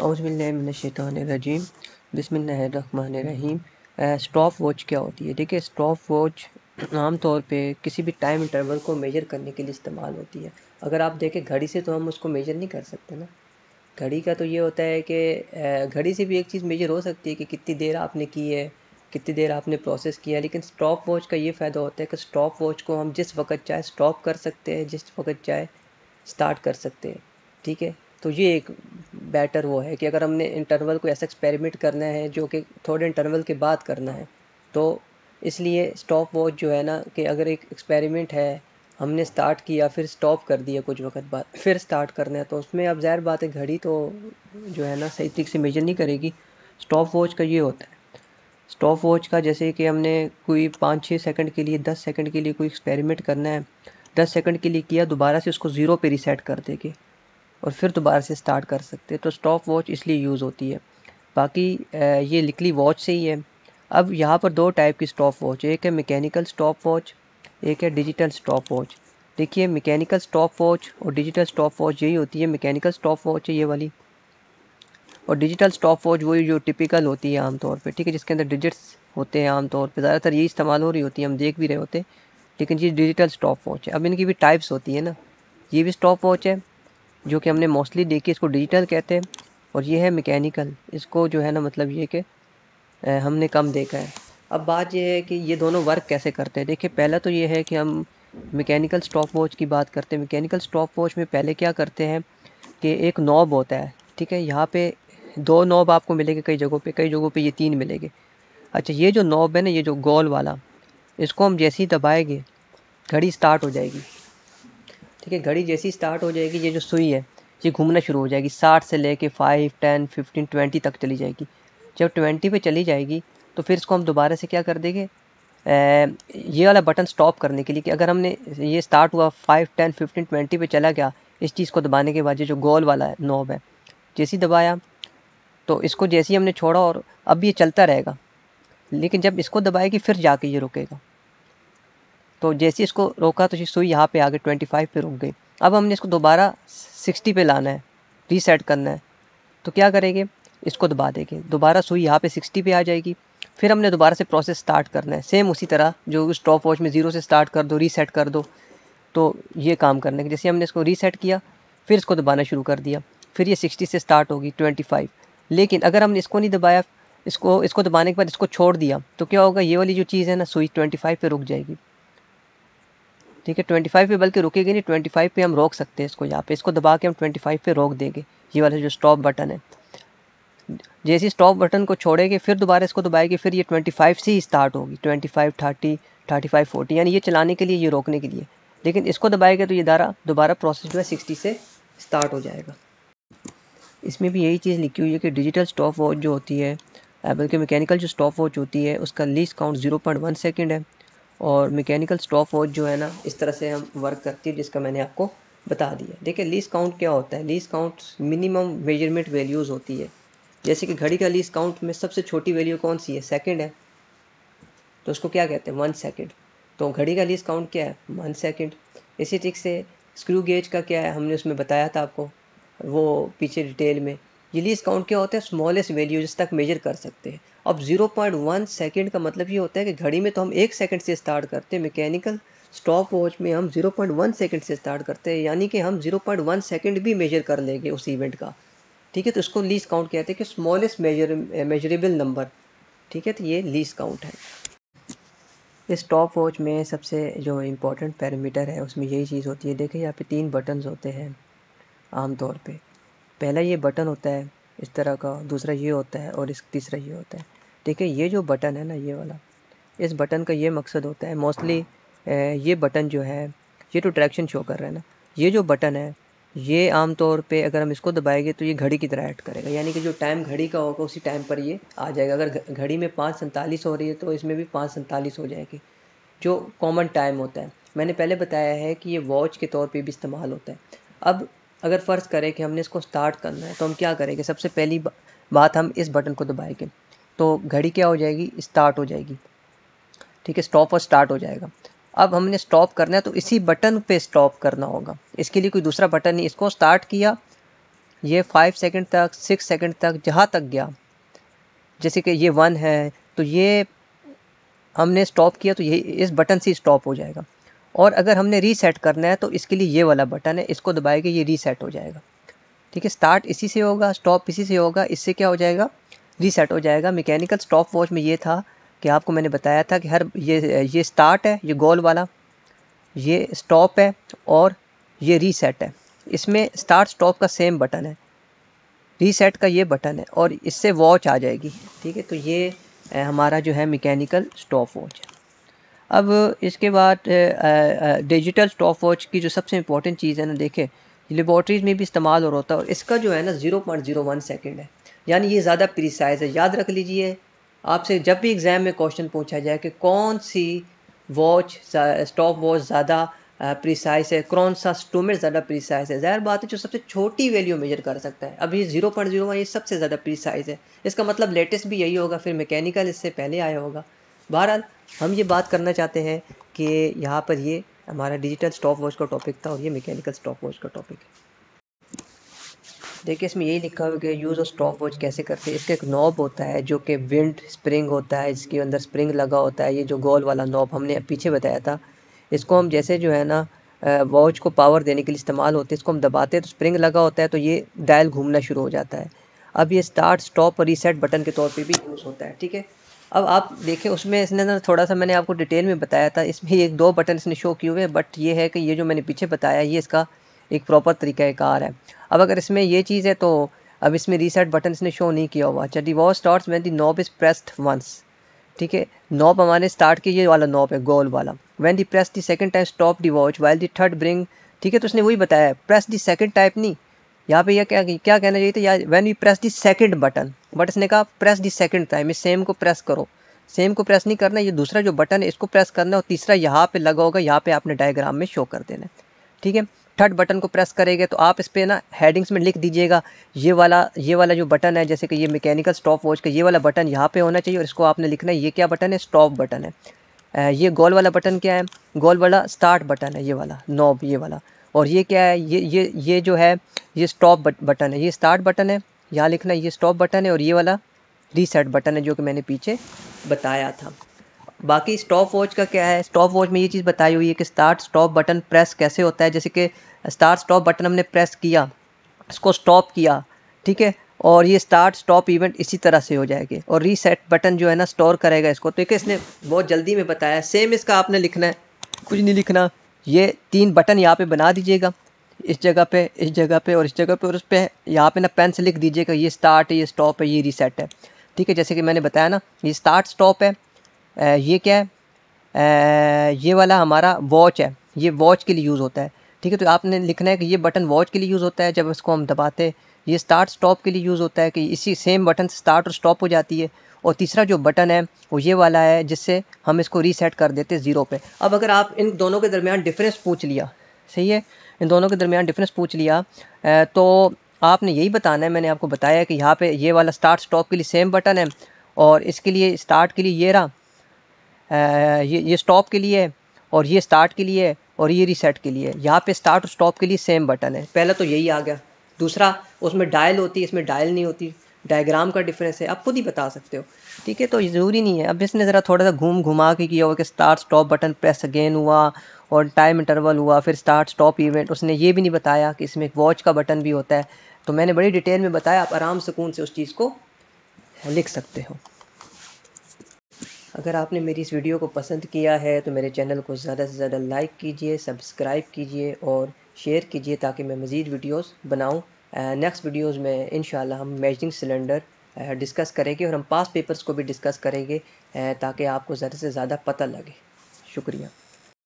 रजीम बसमीम stop watch क्या होती है देखिए स्टॉप वॉच आम तौर पे किसी भी टाइम इंटरवल को मेजर करने के लिए इस्तेमाल होती है अगर आप देखें घड़ी से तो हम उसको मेजर नहीं कर सकते ना घड़ी का तो ये होता है कि घड़ी से भी एक चीज़ मेजर हो सकती है कि कितनी देर आपने की है कितनी देर आपने प्रोसेस किया लेकिन स्टॉप वॉच का ये फ़ायदा होता है कि स्टॉप वॉच को हम जिस वक्त चाहे स्टॉप कर सकते हैं जिस वक्त चाहे स्टार्ट कर सकते हैं ठीक है तो ये एक बेटर वो है कि अगर हमने इंटरवल को ऐसा एक्सपेरिमेंट करना है जो कि थोड़े इंटरवल के बाद करना है तो इसलिए स्टॉप वॉच जो है ना कि अगर एक एक्सपेरिमेंट है हमने स्टार्ट किया फिर स्टॉप कर दिया कुछ वक्त बाद फिर स्टार्ट करना है तो उसमें अब ज़ाहिर बात है घड़ी तो जो है ना सही तरीके से मेजर नहीं करेगी स्टॉप वॉच का ये होता है स्टॉप वॉच का जैसे कि हमने कोई पाँच छः सेकंड के लिए दस सेकंड के लिए कोई एक्सपेरिमेंट करना है दस सेकंड के लिए किया दोबारा से उसको ज़ीरो पे रिसेट कर देगी और फिर दोबारा से स्टार्ट कर सकते हैं तो स्टॉप वॉच इसलिए यूज़ होती है बाकी ये लिकली वॉच से ही है अब यहाँ पर दो टाइप की स्टॉप वॉच एक है मैकेनिकल स्टॉप वॉच एक है डिजिटल स्टॉप वॉच देखिए मैकेनिकल स्टॉप वॉच और डिजिटल स्टॉप वॉच यही होती है मैकेनिकल स्टॉप वॉच है ये वाली और डिजिटल स्टॉप वॉच वही जो टिपिकल होती है आमतौर पर ठीक है जिसके अंदर डिजिट्स होते हैं आमतौर पर ज़्यादातर यही इस्तेमाल हो रही होती है हम देख भी रहे होते हैं लेकिन ये डिजिटल स्टॉप वॉच है अब इनकी भी टाइप्स होती है ना ये भी स्टॉप वॉच है जो कि हमने मोस्टली देखी इसको डिजिटल कहते हैं और ये है मैकेनिकल इसको जो है ना मतलब ये कि हमने कम देखा है अब बात यह है कि ये दोनों वर्क कैसे करते हैं देखिए पहला तो ये है कि हम मैकेनिकल स्टॉप वॉच की बात करते हैं मैकेनिकल स्टॉप वॉच में पहले क्या करते हैं कि एक नॉब होता है ठीक है यहाँ पे दो नॉब आपको मिलेंगे कई जगहों पे कई जगहों पे ये तीन मिलेंगे अच्छा ये जो नॉब है ना ये जो गोल वाला इसको हम जैसे ही दबाएंगे घड़ी स्टार्ट हो जाएगी ठीक है घड़ी जैसी स्टार्ट हो जाएगी ये जो सुई है ये घूमना शुरू हो जाएगी साठ से लेके फाइव टेन फिफ्टीन ट्वेंटी तक चली जाएगी जब ट्वेंटी पे चली जाएगी तो फिर इसको हम दोबारा से क्या कर देंगे ये वाला बटन स्टॉप करने के लिए कि अगर हमने ये स्टार्ट हुआ फाइव टेन फिफ्टीन ट्वेंटी पे चला गया इस चीज़ को दबाने के बाद ये जो गोल वाला है नॉब है जैसी दबाया तो इसको जैसे ही हमने छोड़ा और अब ये चलता रहेगा लेकिन जब इसको दबाएगी फिर जाके ये रुकेगा तो जैसे इसको रोका तो ये सुई यहाँ पे आ गई ट्वेंटी फाइव पर रुक गई अब हमने इसको दोबारा सिक्सटी पे लाना है रीसेट करना है तो क्या करेंगे इसको दबा देंगे दोबारा सुई यहाँ पे सिक्सटी पे आ जाएगी फिर हमने दोबारा से प्रोसेस स्टार्ट करना है सेम उसी तरह जो स्टॉप वॉच में ज़ीरो से स्टार्ट कर दो रीसेट कर दो तो ये काम करने के जैसे हमने इसको रीसेट किया फिर इसको दबाना शुरू कर दिया फिर ये सिक्सटी से स्टार्ट होगी ट्वेंटी फाइव लेकिन अगर हमने इसको नहीं दबाया इसको इसको दबाने के बाद इसको छोड़ दिया तो क्या होगा ये वाली जो चीज़ है ना सुई ट्वेंटी फाइव पर रुक जाएगी ठीक है ट्वेंटी फाइव पर बल्कि रुकेगी नहीं ट्वेंटी फाइव पर हम रोक सकते हैं इसको यहाँ पे इसको दबा के हम ट्वेंटी फाइव पर रोक देंगे ये वाला जो स्टॉप बटन है जैसे स्टॉप बटन को छोड़ेंगे फिर दोबारा इसको दबाएगी फिर ये ट्वेंटी फाइव से ही स्टार्ट होगी twenty five thirty thirty five forty यानी ये चलाने के लिए ये रोकने के लिए लेकिन इसको दबाएगा तो ये दारा दोबारा प्रोसेस जो है सिक्सटी से स्टार्ट हो जाएगा इसमें भी यही चीज़ लिखी हुई है कि डिजिटल स्टॉप वॉच जो होती है बल्कि मैकेनिकल जो स्टॉप वॉच होती है उसका least count zero point one second है और मैकेनिकल स्टॉप वॉच जो है ना इस तरह से हम वर्क करती है जिसका मैंने आपको बता दिया देखिए लीस काउंट क्या होता है least count minimum measurement values होती है जैसे कि घड़ी का लीस काउंट में सबसे छोटी वैल्यू कौन सी है सेकेंड है तो उसको क्या कहते हैं वन सेकेंड तो घड़ी का लीस काउंट क्या है वन सेकेंड इसी ठीक से स्क्रू गेज का क्या है हमने उसमें बताया था आपको वो पीछे डिटेल में ये लीस काउंट क्या होता है स्मॉलेस्ट वैल्यू जिस तक मेजर कर सकते हैं अब 0.1 सेकंड का मतलब ये होता है कि घड़ी में तो हम एक सेकंड से स्टार्ट करते हैं मैकेनिकल स्टॉप वॉच में हम 0.1 सेकंड से स्टार्ट करते हैं यानी कि हम 0.1 सेकंड भी मेजर कर लेंगे उस इवेंट का ठीक है तो इसको लीज काउंट कहते हैं कि स्मॉलेस्ट मेजर मेजरेबल नंबर ठीक है तो ये लीज काउंट है इस स्टॉप वॉच में सबसे जो इम्पोर्टेंट पैरामीटर है उसमें यही चीज़ होती है देखिए यहाँ पे तीन बटन्स होते हैं आमतौर पे पहला ये बटन होता है इस तरह का दूसरा ये होता है और इस तीसरा ये होता है देखिए ये जो बटन है ना ये वाला इस बटन का ये मकसद होता है मोस्टली ये बटन जो है ये तो ट्रैक्शन शो कर रहा है ना ये जो बटन है ये आम तौर पे अगर हम इसको दबाएंगे तो ये घड़ी की तरह ऐड करेगा यानी कि जो टाइम घड़ी का होगा उसी टाइम पर ये आ जाएगा अगर घड़ी में पाँच सैंतालीस हो रही है तो इसमें भी पाँच सैंतालीस हो जाएगी जो कॉमन टाइम होता है मैंने पहले बताया है कि ये वॉच के तौर पे भी इस्तेमाल होता है अब अगर फ़र्ज़ करें कि हमने इसको स्टार्ट करना है तो हम क्या करेंगे सबसे पहली बात हम इस बटन को दबाएंगे तो घड़ी क्या हो जाएगी स्टार्ट हो जाएगी ठीक है स्टॉप और स्टार्ट हो जाएगा अब हमने स्टॉप करना है तो इसी बटन पे स्टॉप करना होगा इसके लिए कोई दूसरा बटन नहीं इसको स्टार्ट किया ये फाइव सेकंड तक सिक्स सेकंड तक जहाँ तक गया जैसे कि ये वन है तो ये हमने स्टॉप किया तो ये इस बटन से स्टॉप हो जाएगा और अगर हमने रीसेट करना है तो इसके लिए ये वाला बटन है इसको दबाएगा ये रीसेट हो जाएगा ठीक है स्टार्ट इसी से होगा स्टॉप इसी से होगा इससे क्या हो जाएगा रीसेट हो जाएगा मैकेनिकल स्टॉप वॉच में ये था कि आपको मैंने बताया था कि हर ये ये स्टार्ट है ये गोल वाला ये स्टॉप है और ये रीसेट है इसमें स्टार्ट स्टॉप का सेम बटन है रीसेट का ये बटन है और इससे वॉच आ जाएगी ठीक है तो ये हमारा जो है मैकेनिकल स्टॉप वॉच अब इसके बाद डिजिटल स्टॉप वॉच की जो सबसे इंपॉर्टेंट चीज़ है ना देखें लेबॉट्रीज में भी इस्तेमाल हो रहा होता है और इसका जो है ना zero point zero one second है यानी ये ज़्यादा प्रिसाइज है याद रख लीजिए आपसे जब भी एग्ज़ाम में क्वेश्चन पूछा जाए कि कौन सी वॉच स्टॉप वॉच ज़्यादा प्रिसाइज है कौन सा स्टोमेट ज़्यादा प्रिसाइज है ज़ाहिर बात है जो सबसे छोटी वैल्यू मेजर कर सकता है अब ये जीरो पॉइंट जीरो ये सबसे ज़्यादा प्रिसाइज है इसका मतलब लेटेस्ट भी यही होगा फिर मैकेनिकल इससे पहले आया होगा बहरहाल हम ये बात करना चाहते हैं कि यहाँ पर ये हमारा डिजिटल स्टॉप वॉच का टॉपिक था और ये मैकेनिकल स्टॉप वॉच का टॉपिक है देखिए इसमें यही लिखा हुआ कि यूज़ और स्टॉप वॉच कैसे करते हैं इसका एक नॉब होता है जो कि विंड स्प्रिंग होता है इसके अंदर स्प्रिंग लगा होता है ये जो गोल वाला नॉब हमने पीछे बताया था इसको हम जैसे जो है ना वॉच को पावर देने के लिए इस्तेमाल होते हैं इसको हम दबाते हैं तो स्प्रिंग लगा होता है तो ये डायल घूमना शुरू हो जाता है अब ये स्टार्ट स्टॉप और रीसेट बटन के तौर पर भी यूज़ होता है ठीक है अब आप देखें उसमें इसने ना थोड़ा सा मैंने आपको डिटेल में बताया था इसमें एक दो बटन इसने शो किए हुए बट ये है कि ये जो मैंने पीछे बताया ये इसका एक प्रॉपर तरीक़ा कार है अब अगर इसमें ये चीज़ है तो अब इसमें रीसेट बटन इसने शो नहीं किया हुआ अच्छा divorce start when the knob is pressed once ठीक है नॉब हमारे स्टार्ट की ये वाला नॉब है गोल वाला when the press the second time stop the watch while the third bring ठीक है तो उसने वही बताया है प्रेस दी सेकेंड टाइप नहीं यहाँ पे यह क्या क्या कहना चाहिए था when you press the second button but इसने कहा प्रेस दी सेकेंड टाइम इस सेम को प्रेस करो सेम को प्रेस नहीं करना ये दूसरा जो बटन है इसको प्रेस करना और तीसरा यहाँ पे लगा होगा यहाँ पे आपने डायग्राम में शो कर देना ठीक है थर्ड बटन को प्रेस करेंगे तो आप इस पर ना हेडिंग्स में लिख दीजिएगा ये वाला ये वाला जो बटन है जैसे कि ये मैकेनिकल स्टॉप वॉच का ये वाला बटन यहाँ पे होना चाहिए और इसको आपने लिखना है ये क्या बटन है स्टॉप बटन है ये गोल वाला बटन क्या है गोल वाला स्टार्ट बटन है ये वाला नॉब ये वाला और ये क्या है ये ये ये जो है ये स्टॉप बटन है ये स्टार्ट बटन है यहाँ लिखना है ये स्टॉप बटन है और ये वाला रीसेट बटन है जो कि मैंने पीछे बताया था बाकी स्टॉप वॉच का क्या है स्टॉप वॉच में ये चीज़ बताई हुई है कि स्टार्ट स्टॉप बटन प्रेस कैसे होता है जैसे कि स्टार्ट स्टॉप बटन हमने प्रेस किया इसको स्टॉप किया ठीक है और ये स्टार्ट स्टॉप इवेंट इसी तरह से हो जाएगी और रीसेट बटन जो है ना स्टोर करेगा इसको तो इसने बहुत जल्दी में बताया सेम इसका आपने लिखना है कुछ नहीं लिखना ये तीन बटन यहाँ पे बना दीजिएगा इस जगह पे इस जगह पे और इस जगह पे और उस पर यहाँ पे ना पेन से लिख दीजिएगा ये स्टार्ट है ये स्टॉप है ये रीसेट है ठीक है जैसे कि मैंने बताया ना ये स्टार्ट स्टॉप है ये क्या है ये वाला हमारा वॉच है ये वॉच के लिए यूज़ होता है ठीक है तो आपने लिखना है कि ये बटन वॉच के लिए यूज़ होता है जब इसको हम दबाते ये स्टार्ट स्टॉप के लिए यूज़ होता है कि इसी सेम बटन से स्टार्ट और स्टॉप हो जाती है और तीसरा जो बटन है वो ये वाला है जिससे हम इसको रीसेट कर देते ज़ीरो पे अब अगर आप इन दोनों के दरमियान डिफरेंस पूछ लिया सही है इन दोनों के दरमियान डिफरेंस पूछ लिया तो आपने यही बताना है मैंने आपको बताया कि यहाँ पर ये वाला स्टार्ट स्टॉप के लिए सेम बटन है और इसके लिए स्टार्ट के लिए ये रहा ये ये स्टॉप के लिए है और ये स्टार्ट के लिए है और ये रीसेट के लिए है यहाँ पे स्टार्ट और स्टॉप के लिए सेम बटन है पहला तो यही आ गया दूसरा उसमें डायल होती है इसमें डायल नहीं होती डायग्राम का डिफरेंस है आप खुद ही बता सकते हो ठीक है तो ज़रूरी नहीं है अब इसने ज़रा थोड़ा सा घूम घुमा के किया हुआ कि start stop button press again हुआ और टाइम इंटरवल हुआ फिर स्टार्ट स्टॉप इवेंट उसने ये भी नहीं बताया कि इसमें एक वॉच का बटन भी होता है तो मैंने बड़ी डिटेल में बताया आप आराम सुकून से उस चीज़ को लिख सकते हो अगर आपने मेरी इस वीडियो को पसंद किया है तो मेरे चैनल को ज़्यादा से ज़्यादा लाइक कीजिए सब्सक्राइब कीजिए और शेयर कीजिए ताकि मैं मज़ीद वीडियोस बनाऊं नेक्स्ट वीडियोस में इन हम मैजिंग सिलेंडर डिस्कस करेंगे और हम पास पेपर्स को भी डिस्कस करेंगे ताकि आपको ज़्यादा से ज़्यादा पता लगे शुक्रिया